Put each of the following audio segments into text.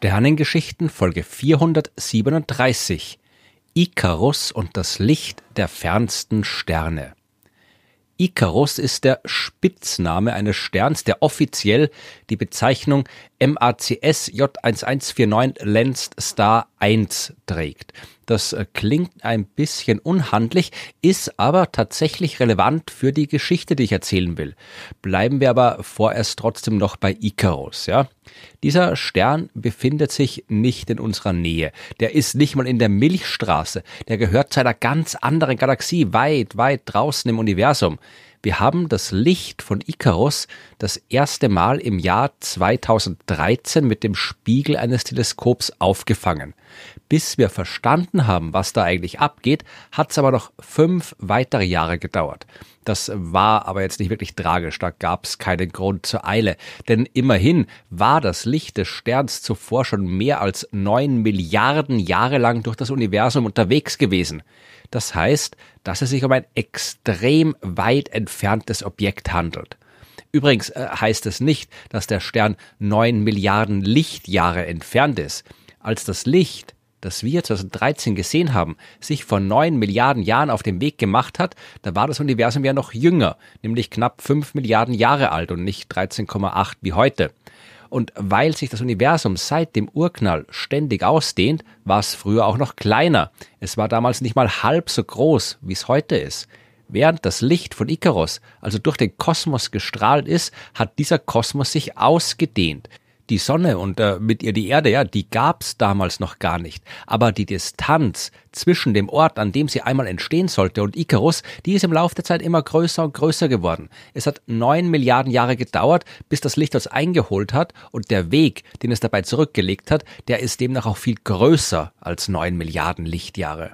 Sternengeschichten Folge 437 Ikarus und das Licht der fernsten Sterne. Ikarus ist der Spitzname eines Sterns, der offiziell die Bezeichnung MACS J1149 Lensed Star 1 trägt. Das äh, klingt ein bisschen unhandlich, ist aber tatsächlich relevant für die Geschichte, die ich erzählen will. Bleiben wir aber vorerst trotzdem noch bei Icarus, ja? Dieser Stern befindet sich nicht in unserer Nähe. Der ist nicht mal in der Milchstraße. Der gehört zu einer ganz anderen Galaxie, weit, weit draußen im Universum. Wir haben das Licht von Icarus das erste Mal im Jahr 2013 mit dem Spiegel eines Teleskops aufgefangen. Bis wir verstanden haben, was da eigentlich abgeht, hat es aber noch fünf weitere Jahre gedauert. Das war aber jetzt nicht wirklich tragisch, da gab es keinen Grund zur Eile. Denn immerhin war das Licht des Sterns zuvor schon mehr als neun Milliarden Jahre lang durch das Universum unterwegs gewesen. Das heißt, dass es sich um ein extrem weit entferntes Objekt handelt. Übrigens äh, heißt es nicht, dass der Stern neun Milliarden Lichtjahre entfernt ist. Als das Licht das wir 2013 gesehen haben, sich vor neun Milliarden Jahren auf den Weg gemacht hat, da war das Universum ja noch jünger, nämlich knapp fünf Milliarden Jahre alt und nicht 13,8 wie heute. Und weil sich das Universum seit dem Urknall ständig ausdehnt, war es früher auch noch kleiner. Es war damals nicht mal halb so groß, wie es heute ist. Während das Licht von Ikaros also durch den Kosmos gestrahlt ist, hat dieser Kosmos sich ausgedehnt die Sonne und äh, mit ihr die Erde, ja, die gab's damals noch gar nicht. Aber die Distanz zwischen dem Ort, an dem sie einmal entstehen sollte, und Icarus, die ist im Laufe der Zeit immer größer und größer geworden. Es hat neun Milliarden Jahre gedauert, bis das Licht uns eingeholt hat, und der Weg, den es dabei zurückgelegt hat, der ist demnach auch viel größer als neun Milliarden Lichtjahre.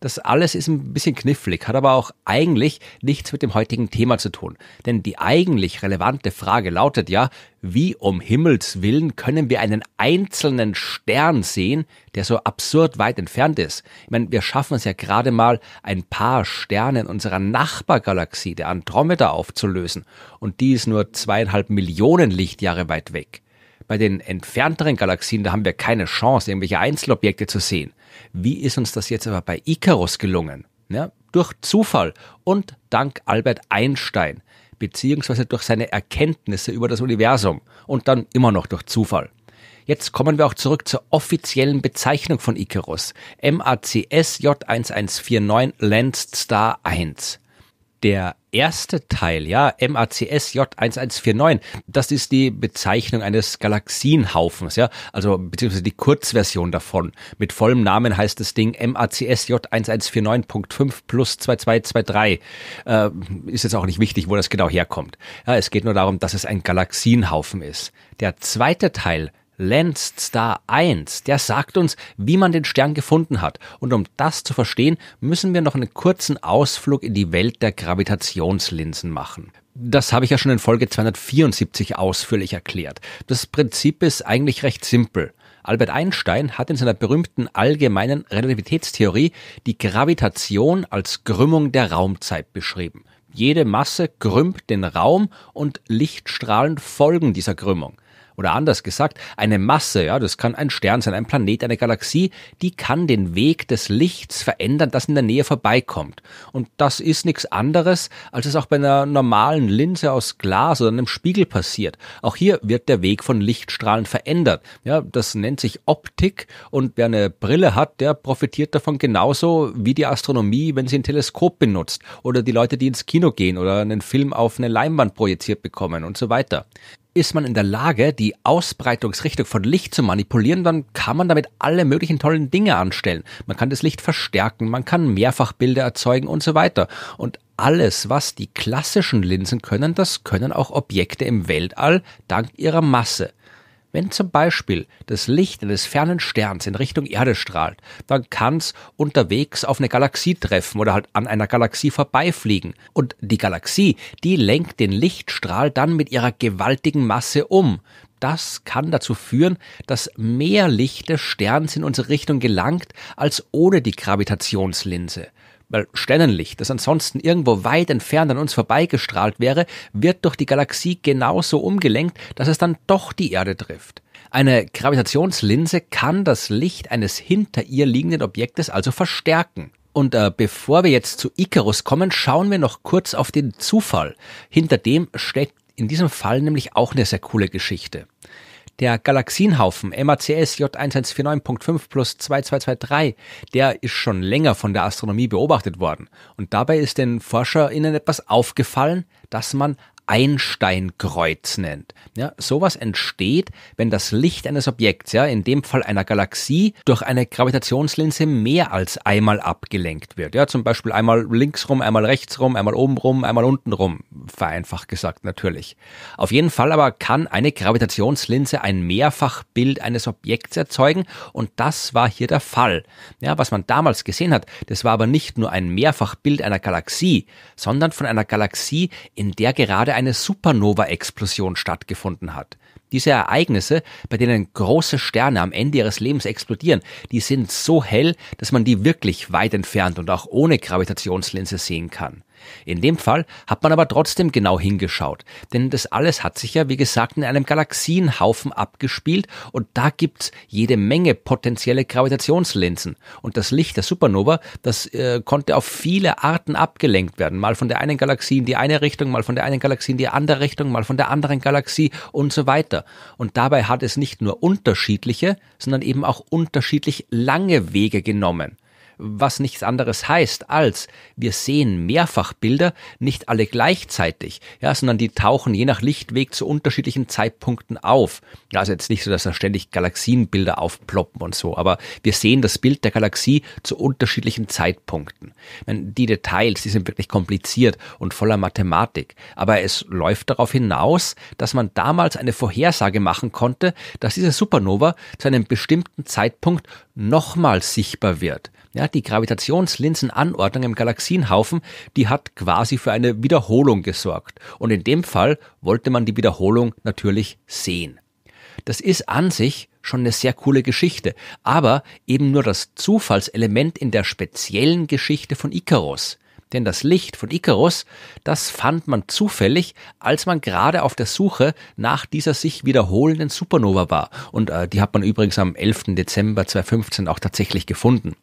Das alles ist ein bisschen knifflig, hat aber auch eigentlich nichts mit dem heutigen Thema zu tun. Denn die eigentlich relevante Frage lautet ja, wie um Himmels willen können wir einen einzelnen Stern sehen, der so absurd weit entfernt ist? Ich meine, wir schaffen es ja gerade mal, ein paar Sterne in unserer Nachbargalaxie, der Andromeda, aufzulösen. Und die ist nur zweieinhalb Millionen Lichtjahre weit weg. Bei den entfernteren Galaxien, da haben wir keine Chance, irgendwelche Einzelobjekte zu sehen. Wie ist uns das jetzt aber bei Icarus gelungen? Ja, durch Zufall und dank Albert Einstein, beziehungsweise durch seine Erkenntnisse über das Universum und dann immer noch durch Zufall. Jetzt kommen wir auch zurück zur offiziellen Bezeichnung von Icarus, MACS J1149 Landstar 1. Der erste Teil, ja, MACS J1149, das ist die Bezeichnung eines Galaxienhaufens, ja, also beziehungsweise die Kurzversion davon. Mit vollem Namen heißt das Ding MACS J1149.5 plus 2223. Äh, ist jetzt auch nicht wichtig, wo das genau herkommt. Ja, es geht nur darum, dass es ein Galaxienhaufen ist. Der zweite Teil Lance Star 1, der sagt uns, wie man den Stern gefunden hat. Und um das zu verstehen, müssen wir noch einen kurzen Ausflug in die Welt der Gravitationslinsen machen. Das habe ich ja schon in Folge 274 ausführlich erklärt. Das Prinzip ist eigentlich recht simpel. Albert Einstein hat in seiner berühmten allgemeinen Relativitätstheorie die Gravitation als Krümmung der Raumzeit beschrieben. Jede Masse krümmt den Raum und Lichtstrahlen folgen dieser Krümmung. Oder anders gesagt, eine Masse, ja, das kann ein Stern sein, ein Planet, eine Galaxie, die kann den Weg des Lichts verändern, das in der Nähe vorbeikommt. Und das ist nichts anderes, als es auch bei einer normalen Linse aus Glas oder einem Spiegel passiert. Auch hier wird der Weg von Lichtstrahlen verändert. Ja, das nennt sich Optik und wer eine Brille hat, der profitiert davon genauso wie die Astronomie, wenn sie ein Teleskop benutzt oder die Leute, die ins Kino gehen oder einen Film auf eine Leinwand projiziert bekommen und so weiter ist man in der Lage, die Ausbreitungsrichtung von Licht zu manipulieren, dann kann man damit alle möglichen tollen Dinge anstellen. Man kann das Licht verstärken, man kann Mehrfachbilder erzeugen und so weiter. Und alles, was die klassischen Linsen können, das können auch Objekte im Weltall dank ihrer Masse. Wenn zum Beispiel das Licht eines fernen Sterns in Richtung Erde strahlt, dann kann es unterwegs auf eine Galaxie treffen oder halt an einer Galaxie vorbeifliegen. Und die Galaxie, die lenkt den Lichtstrahl dann mit ihrer gewaltigen Masse um. Das kann dazu führen, dass mehr Licht des Sterns in unsere Richtung gelangt als ohne die Gravitationslinse weil Sternenlicht, das ansonsten irgendwo weit entfernt an uns vorbeigestrahlt wäre, wird durch die Galaxie genauso umgelenkt, dass es dann doch die Erde trifft. Eine Gravitationslinse kann das Licht eines hinter ihr liegenden Objektes also verstärken. Und äh, bevor wir jetzt zu Icarus kommen, schauen wir noch kurz auf den Zufall. Hinter dem steckt in diesem Fall nämlich auch eine sehr coole Geschichte. Der Galaxienhaufen MACS J1149.5 plus 2223, der ist schon länger von der Astronomie beobachtet worden. Und dabei ist den ForscherInnen etwas aufgefallen, dass man Einsteinkreuz nennt. Ja, sowas entsteht, wenn das Licht eines Objekts, ja, in dem Fall einer Galaxie, durch eine Gravitationslinse mehr als einmal abgelenkt wird. Ja, zum Beispiel einmal links rum, einmal rechts rum, einmal oben rum, einmal unten rum. vereinfacht gesagt natürlich. Auf jeden Fall aber kann eine Gravitationslinse ein Mehrfachbild eines Objekts erzeugen und das war hier der Fall. Ja, was man damals gesehen hat, das war aber nicht nur ein Mehrfachbild einer Galaxie, sondern von einer Galaxie, in der gerade ein eine Supernova-Explosion stattgefunden hat. Diese Ereignisse, bei denen große Sterne am Ende ihres Lebens explodieren, die sind so hell, dass man die wirklich weit entfernt und auch ohne Gravitationslinse sehen kann. In dem Fall hat man aber trotzdem genau hingeschaut, denn das alles hat sich ja, wie gesagt, in einem Galaxienhaufen abgespielt und da gibt's jede Menge potenzielle Gravitationslinsen. Und das Licht der Supernova, das äh, konnte auf viele Arten abgelenkt werden. Mal von der einen Galaxie in die eine Richtung, mal von der einen Galaxie in die andere Richtung, mal von der anderen Galaxie und so weiter. Und dabei hat es nicht nur unterschiedliche, sondern eben auch unterschiedlich lange Wege genommen was nichts anderes heißt als wir sehen mehrfach Bilder, nicht alle gleichzeitig, ja, sondern die tauchen je nach Lichtweg zu unterschiedlichen Zeitpunkten auf. Ja, Also jetzt nicht so, dass da ständig Galaxienbilder aufploppen und so, aber wir sehen das Bild der Galaxie zu unterschiedlichen Zeitpunkten. Meine, die Details, die sind wirklich kompliziert und voller Mathematik, aber es läuft darauf hinaus, dass man damals eine Vorhersage machen konnte, dass diese Supernova zu einem bestimmten Zeitpunkt nochmal sichtbar wird. Ja, die Gravitationslinsenanordnung im Galaxienhaufen, die hat quasi für eine Wiederholung gesorgt. Und in dem Fall wollte man die Wiederholung natürlich sehen. Das ist an sich schon eine sehr coole Geschichte, aber eben nur das Zufallselement in der speziellen Geschichte von Icarus. Denn das Licht von Icarus, das fand man zufällig, als man gerade auf der Suche nach dieser sich wiederholenden Supernova war. Und äh, die hat man übrigens am 11. Dezember 2015 auch tatsächlich gefunden.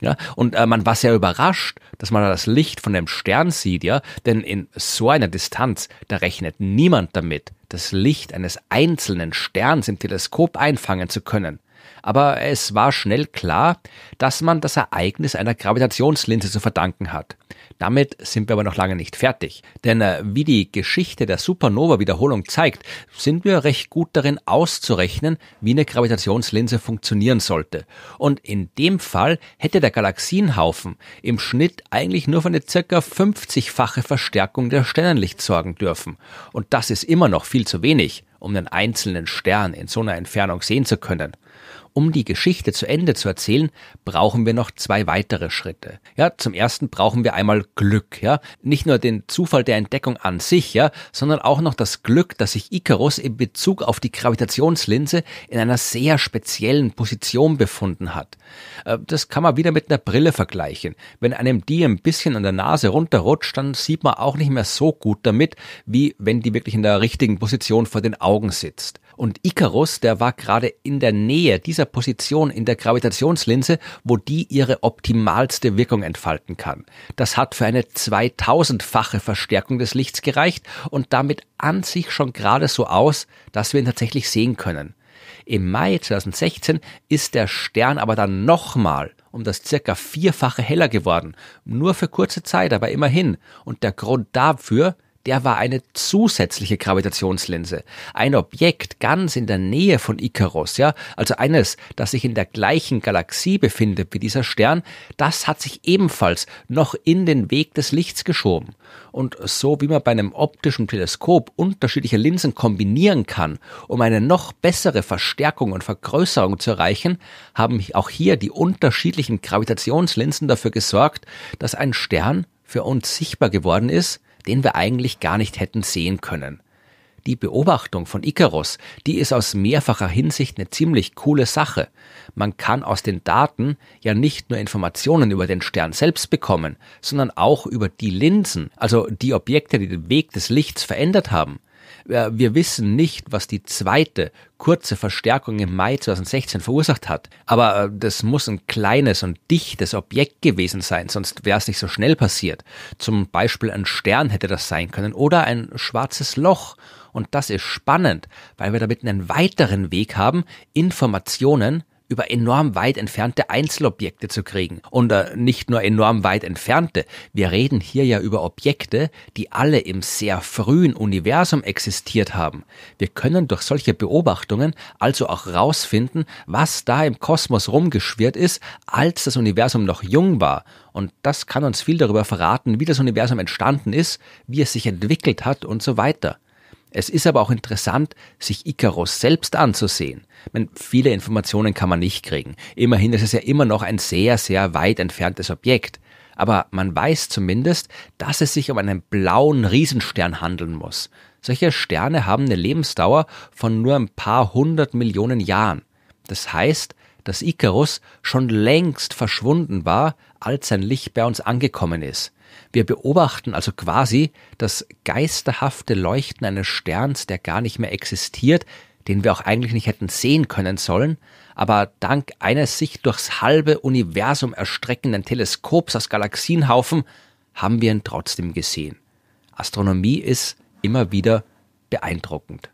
Ja, und äh, man war sehr überrascht, dass man da das Licht von dem Stern sieht, ja, denn in so einer Distanz, da rechnet niemand damit, das Licht eines einzelnen Sterns im Teleskop einfangen zu können aber es war schnell klar, dass man das Ereignis einer Gravitationslinse zu verdanken hat. Damit sind wir aber noch lange nicht fertig, denn äh, wie die Geschichte der Supernova-Wiederholung zeigt, sind wir recht gut darin auszurechnen, wie eine Gravitationslinse funktionieren sollte. Und in dem Fall hätte der Galaxienhaufen im Schnitt eigentlich nur für eine circa 50-fache Verstärkung der Sternenlicht sorgen dürfen. Und das ist immer noch viel zu wenig, um einen einzelnen Stern in so einer Entfernung sehen zu können. Um die Geschichte zu Ende zu erzählen, brauchen wir noch zwei weitere Schritte. Ja, zum ersten brauchen wir einmal Glück, ja. Nicht nur den Zufall der Entdeckung an sich, ja, sondern auch noch das Glück, dass sich Icarus in Bezug auf die Gravitationslinse in einer sehr speziellen Position befunden hat. Äh, das kann man wieder mit einer Brille vergleichen. Wenn einem die ein bisschen an der Nase runterrutscht, dann sieht man auch nicht mehr so gut damit, wie wenn die wirklich in der richtigen Position vor den Augen sitzt. Und Icarus, der war gerade in der Nähe dieser Position in der Gravitationslinse, wo die ihre optimalste Wirkung entfalten kann. Das hat für eine 2000-fache Verstärkung des Lichts gereicht und damit an sich schon gerade so aus, dass wir ihn tatsächlich sehen können. Im Mai 2016 ist der Stern aber dann nochmal um das circa vierfache heller geworden. Nur für kurze Zeit, aber immerhin. Und der Grund dafür der war eine zusätzliche Gravitationslinse. Ein Objekt ganz in der Nähe von Icarus, ja, also eines, das sich in der gleichen Galaxie befindet wie dieser Stern, das hat sich ebenfalls noch in den Weg des Lichts geschoben. Und so wie man bei einem optischen Teleskop unterschiedliche Linsen kombinieren kann, um eine noch bessere Verstärkung und Vergrößerung zu erreichen, haben auch hier die unterschiedlichen Gravitationslinsen dafür gesorgt, dass ein Stern für uns sichtbar geworden ist, den wir eigentlich gar nicht hätten sehen können. Die Beobachtung von Icarus, die ist aus mehrfacher Hinsicht eine ziemlich coole Sache. Man kann aus den Daten ja nicht nur Informationen über den Stern selbst bekommen, sondern auch über die Linsen, also die Objekte, die den Weg des Lichts verändert haben. Äh, wir wissen nicht, was die zweite kurze Verstärkung im Mai 2016 verursacht hat. Aber äh, das muss ein kleines und dichtes Objekt gewesen sein, sonst wäre es nicht so schnell passiert. Zum Beispiel ein Stern hätte das sein können oder ein schwarzes Loch. Und das ist spannend, weil wir damit einen weiteren Weg haben, Informationen über enorm weit entfernte Einzelobjekte zu kriegen. Und äh, nicht nur enorm weit entfernte, wir reden hier ja über Objekte, die alle im sehr frühen Universum existiert haben. Wir können durch solche Beobachtungen also auch rausfinden, was da im Kosmos rumgeschwirrt ist, als das Universum noch jung war. Und das kann uns viel darüber verraten, wie das Universum entstanden ist, wie es sich entwickelt hat und so weiter. Es ist aber auch interessant, sich Icarus selbst anzusehen. Meine, viele Informationen kann man nicht kriegen. Immerhin ist es ja immer noch ein sehr, sehr weit entferntes Objekt. Aber man weiß zumindest, dass es sich um einen blauen Riesenstern handeln muss. Solche Sterne haben eine Lebensdauer von nur ein paar hundert Millionen Jahren. Das heißt, dass Icarus schon längst verschwunden war, als sein Licht bei uns angekommen ist. Wir beobachten also quasi das geisterhafte Leuchten eines Sterns, der gar nicht mehr existiert, den wir auch eigentlich nicht hätten sehen können sollen, aber dank eines sich durchs halbe Universum erstreckenden Teleskops aus Galaxienhaufen haben wir ihn trotzdem gesehen. Astronomie ist immer wieder beeindruckend.